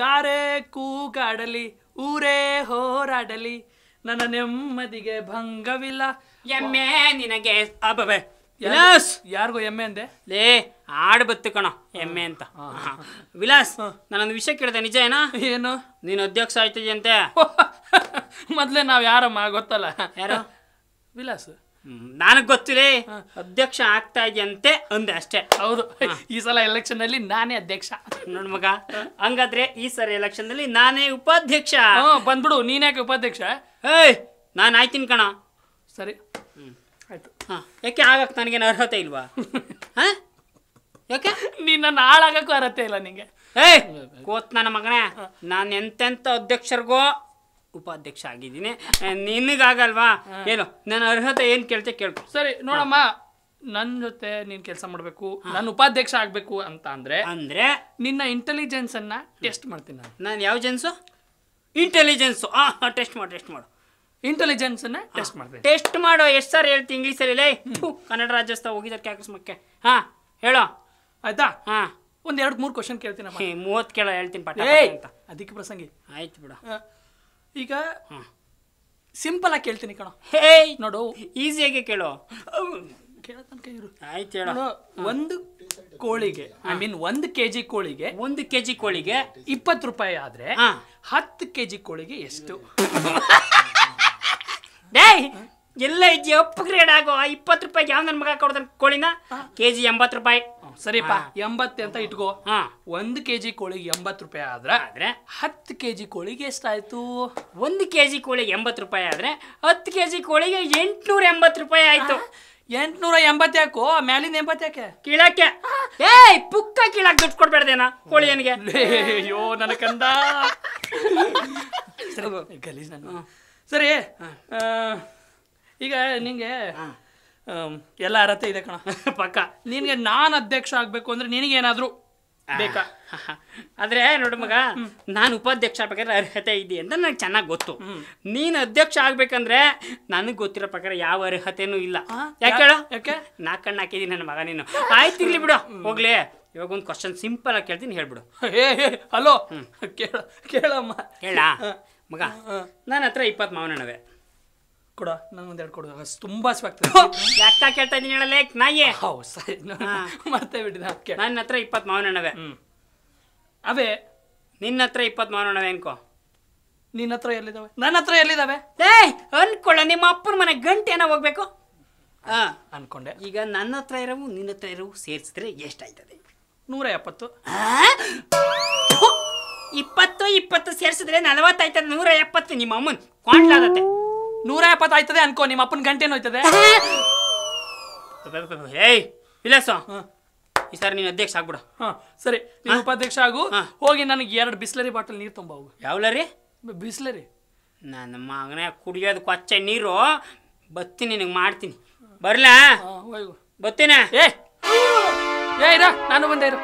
ಯಾರೇ ಕೂಗಾಡಲಿ ಊರೇ ಹೋರಾಡಲಿ ನನ್ನ ನೆಮ್ಮದಿಗೆ ಭಂಗವಿಲ್ಲ ಎಮ್ಮೆ ನಿನಗೆ ಅಬವೆ ವಿಲಾಸ್ ಯಾರಿಗೂ ಎಮ್ಮೆ ಅಂದೆ ಲೇ ಆಡ್ ಬತ್ತು ಕಣ ಎಮ್ಮೆ ಅಂತ ವಿಲಾಸ್ ನಾನೊಂದು ವಿಷಯ ಕೇಳಿದೆ ನಿಜ ಏನಾ ಏನು ನೀನು ಅಧ್ಯಕ್ಷ ಆಯ್ತಿದ್ಯಂತೆ ಮೊದಲೇ ನಾವು ಯಾರಮ್ಮ ಗೊತ್ತಲ್ಲ ಯಾರ ವಿಲಾಸ್ ನನಗೆ ಗೊತ್ತಿದೆ ಅಧ್ಯಕ್ಷ ಆಗ್ತಾ ಇದೆಯಂತೆ ಅಂದೆ ಅಷ್ಟೇ ಹೌದು ಈ ಸಲ ಎಲೆಕ್ಷನ್ ಅಲ್ಲಿ ನಾನೇ ಅಧ್ಯಕ್ಷ ನೋಡ್ ಮಗ ಹಂಗಾದ್ರೆ ಈ ಸಲ ಎಲೆಕ್ಷನ್ ಅಲ್ಲಿ ನಾನೇ ಉಪಾಧ್ಯಕ್ಷ ಬಂದ್ಬಿಡು ನೀನ್ಯಾಕೆ ಉಪಾಧ್ಯಕ್ಷ ಏಯ್ ನಾನು ಆಯ್ತಿನ ಕಣ ಸರಿ ಆಯ್ತು ಹಾ ಯಾಕೆ ಆಗಕ್ ನನಗೇನು ಅರ್ಹತೆ ಇಲ್ವಾ ಯಾಕೆ ನೀನ್ ನನ್ನ ಹಾಳಾಗಕ್ಕೂ ಅರ್ಹತೆ ಇಲ್ಲ ನಿಂಗೆ ಏಯ್ ಕೋತ್ ನನ್ನ ಮಗನೇ ನಾನು ಎಂತೆಂಥ ಅಧ್ಯಕ್ಷರಿಗೋ ಉಪಾಧ್ಯಕ್ಷ ಆಗಿದ್ದೀನಿ ನಿನಗಾಗಲ್ವಾ ಏನು ನನ್ನ ಅರ್ಹತೆ ಏನು ಕೇಳ್ತೆ ಕೇಳ್ಕೊ ಸರಿ ನೋಡಮ್ಮ ನನ್ನ ಜೊತೆ ನೀನ್ ಕೆಲಸ ಮಾಡಬೇಕು ನಾನು ಉಪಾಧ್ಯಕ್ಷ ಆಗಬೇಕು ಅಂತ ಅಂದ್ರೆ ಅಂದ್ರೆ ನಿನ್ನ ಇಂಟೆಲಿಜೆನ್ಸ್ ಟೆಸ್ಟ್ ಮಾಡ್ತೀನಿ ನಾನು ನಾನು ಯಾವ ಜೆನ್ಸು ಇಂಟೆಲಿಜೆನ್ಸು ಆ ಟೆಸ್ಟ್ ಮಾಡು ಟೆಸ್ಟ್ ಮಾಡು ಇಂಟೆಲಿಜೆನ್ಸ್ ಟೆಸ್ಟ್ ಮಾಡ್ತೀನಿ ಟೆಸ್ಟ್ ಮಾಡೋ ಎಷ್ಟು ಸರ್ ಹೇಳ್ತೀನಿ ಇಂಗ್ಲೀಷಲ್ಲಿ ಲೈ ಕನ್ನಡ ರಾಜ್ಯೋತ್ಸವ ಕ್ಯಾಕಸ್ ಮಕ್ಕೆ ಹಾ ಹೇಳೋ ಆಯ್ತಾ ಹಾ ಒಂದ್ ಎರಡು ಮೂರು ಕ್ವಶನ್ ಕೇಳ್ತೀನಿ ಮೂವತ್ತು ಕೇಳ ಹೇಳ್ತೀನಿ ಪಾಠ ಅಂತ ಅದಕ್ಕೆ ಪ್ರಸಂಗಿ ಆಯ್ತು ಬಿಡ ಈಗ ಸಿಂಪಲ್ ಆಗಿ ಕೇಳ್ತೀನಿ ಕಣೋ ಹೇ ನೋಡು ಈಸಿಯಾಗಿ ಕೇಳು ಒಂದು ಕೋಳಿಗೆ ಐ ಮೀನ್ ಒಂದು ಕೆ ಜಿ ಕೋಳಿಗೆ ಒಂದು ಕೆ ಜಿ ಕೋಳಿಗೆ ಇಪ್ಪತ್ತು ರೂಪಾಯಿ ಆದ್ರೆ ಹತ್ತು ಕೆ ಜಿ ಕೋಳಿಗೆ ಎಷ್ಟು ಎಲ್ಲ ಹೆಜ್ಜೆ ಅಪ್ಗ್ರೇಡ್ ಆಗೋ ಆ ಇಪ್ಪತ್ತು ರೂಪಾಯಿಗೆ ಯಾವ ನನ್ನ ಮಗ ಕೊಡ್ದ ಕೋಳಿನ ಕೆ ಜಿ ಎಂಬತ್ತು ರೂಪಾಯಿ ಸರಿಪ್ಪ ಎಂಬತ್ತೆ ಅಂತ ಇಟ್ಕೋ ಒಂದು ಕೆ ಜಿ ಕೋಳಿಗೆ ಎಂಬತ್ತು ರೂಪಾಯಿ ಆದ್ರೆ ಆದ್ರೆ ಹತ್ತು ಕೆ ಜಿ ಕೋಳಿಗೆ ಎಷ್ಟಾಯ್ತು ಒಂದು ಕೆ ಜಿ ಕೋಳಿಗೆ ಎಂಬತ್ತು ರೂಪಾಯಿ ಆದ್ರೆ ಹತ್ತು ಕೆ ಜಿ ಕೋಳಿಗೆ ಎಂಟ್ನೂರ ಎಂಬತ್ತು ರೂಪಾಯಿ ಆಯ್ತು ಎಂಟ್ನೂರ ಎಂಬತ್ತು ಯಾಕೋ ಮ್ಯಾಲಿನ ಎಂಬತ್ತು ಯಾಕೆ ಕೀಳಕ್ಕೆ ಏಯ್ ಪುಕ್ಕ ಕೀಳಕ್ಕೆ ದುಡ್ಡು ಕೋಳಿ ಏನಿಗೆ ಅಯ್ಯೋ ನನ್ನ ಕಂದ ಸರಿ ನಾನು ಸರಿ ಈಗ ನಿಂಗೆ ಎಲ್ಲ ಅರ್ಹತೆ ಇದೆ ಕಣ ಪಕ್ಕ ನಿನಗೆ ನಾನು ಅಧ್ಯಕ್ಷ ಆಗಬೇಕು ಅಂದರೆ ನಿನಗೇನಾದರೂ ಬೇಕಾ ಆದರೆ ನೋಡು ಮಗ ನಾನು ಉಪಾಧ್ಯಕ್ಷ ಆಗ್ಬೇಕಾದ್ರೆ ಅರ್ಹತೆ ಇದೆ ಅಂತ ನನಗೆ ಚೆನ್ನಾಗಿ ಗೊತ್ತು ನೀನು ಅಧ್ಯಕ್ಷ ಆಗ್ಬೇಕಂದ್ರೆ ನನಗೆ ಗೊತ್ತಿರೋ ಪ್ರಕಾರ ಯಾವ ಅರ್ಹತೆನೂ ಇಲ್ಲ ಯಾಕೆ ಯಾಕೆ ನಾ ಕಣ್ಣು ಹಾಕಿದ್ದೀನಿ ನನ್ನ ಮಗ ನೀನು ಆಯ್ತು ಇರ್ಲಿ ಬಿಡು ಹೋಗ್ಲಿ ಇವಾಗ ಒಂದು ಕ್ವಶನ್ ಸಿಂಪಲ್ ಆಗಿ ಕೇಳ್ತೀನಿ ಹೇಳ್ಬಿಡು ಹಲೋ ಕೇಳ ಕೇಳಮ್ಮ ಕೇಳ ಮಗ ನನ್ನ ಹತ್ರ ಇಪ್ಪತ್ತು ಮಾವನಣ್ಣವೆ ಕೊಡ ನಂಗೊಂದೆರಡು ಕೊಡು ತುಂಬಾ ಸ್ವಾಗ್ತದೆ ಯಾಕೆ ಕೇಳ್ತಾ ಇದ್ದೀನಿ ಹೇಳಲ್ಲ ನಾಯಿ ಹೌ ಸರಿ ಮತ್ತೆ ಬಿಟ್ಟಿದ್ದೆ ನನ್ನ ಹತ್ರ ಇಪ್ಪತ್ತು ಮಾವಿನ ಹಣ್ಣವೆ ಅವೇ ನಿನ್ನ ಹತ್ರ ಇಪ್ಪತ್ತು ಮಾವಿನ ಹಣ್ಣವೆ ಅನ್ಕೋ ನಿನ್ನ ಹತ್ರ ಎಲ್ಲಿದ್ದಾವೆ ನನ್ನ ಹತ್ರ ಎಲ್ಲಿದ್ದಾವೆ ಏ ಅನ್ಕೊಳ್ಳ ನಿಮ್ಮ ಅಪ್ಪನ ಮನೆ ಗಂಟೆ ಏನೋ ಹೋಗ್ಬೇಕು ಹಾಂ ಅನ್ಕೊಂಡೆ ಈಗ ನನ್ನ ಹತ್ರ ಇರೋವು ನಿನ್ನ ಹತ್ರ ಇರೋವು ಸೇರಿಸಿದ್ರೆ ಎಷ್ಟಾಯ್ತದೆ ನೂರ ಎಪ್ಪತ್ತು ಇಪ್ಪತ್ತು ಇಪ್ಪತ್ತು ಸೇರಿಸಿದ್ರೆ ನಲವತ್ತಾಯ್ತದೆ ನೂರ ಎಪ್ಪತ್ತು ನಿಮ್ಮ ಅಮ್ಮನ್ ಕ್ವಾಂಟ್ಲಾಗತ್ತೆ ನೂರ ಎಪ್ಪತ್ತು ಆಯ್ತದೆ ಅನ್ಕೋ ನಿಮ್ಮ ಅಪ್ಪನ ಗಂಟೆ ಹೋಯ್ತದೆ ಏಯ್ ಈ ಸರಿ ನೀನು ಅಧ್ಯಕ್ಷ ಆಗ್ಬಿಡ ಹಾ ಸರಿ ನೀನು ಉಪಾಧ್ಯಕ್ಷ ಆಗು ಹೋಗಿ ನನಗೆ ಎರಡು ಬಿಸ್ಲರಿ ಬಾಟಲ್ ನೀರು ತುಂಬ ಹೋಗು ಯಾವ್ಲರಿ ಬಿಸ್ಲರಿ ನನ್ನ ಮಗನೇ ಕುಡಿಯೋದು ಕೊಚ್ಚೆ ನೀರು ಬತ್ತಿ ನಿನಗೆ ಮಾಡ್ತೀನಿ ಬರ್ಲಾ ಹೋಗು ಏ ಏ ಇರ ನಾನು ಬಂದೆ ಇರು